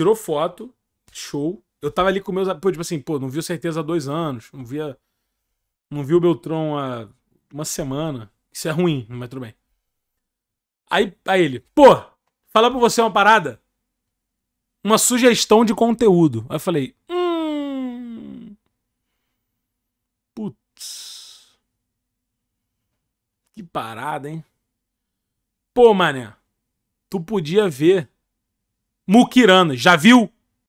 tirou foto, show. Eu tava ali com meus. Pô, tipo assim, pô, não viu certeza há dois anos, não via. Não viu o Beltron há uma semana. Isso é ruim, mas tudo bem. Aí, aí ele, pô, falar pra você uma parada? Uma sugestão de conteúdo. Aí eu falei, hum. Putz. Que parada, hein? Pô, mané, tu podia ver Mukirana. Já viu?